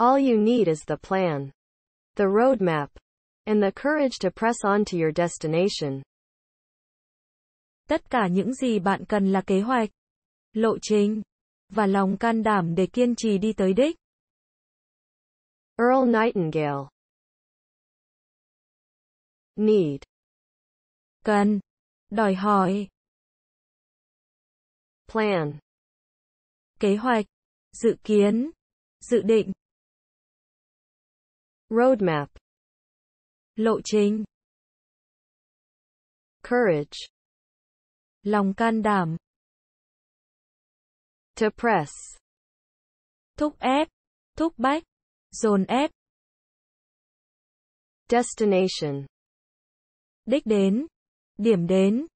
All you need is the plan, the roadmap, and the courage to press on to your destination. Tất cả những gì bạn cần là kế hoạch, lộ trình, và lòng can đảm để kiên trì đi tới đích. Earl Nightingale Need Cần Đòi hỏi Plan Kế hoạch Dự kiến Dự định roadmap lộ trình courage lòng can đảm to press thúc ép thúc bách dồn ép destination đích đến điểm đến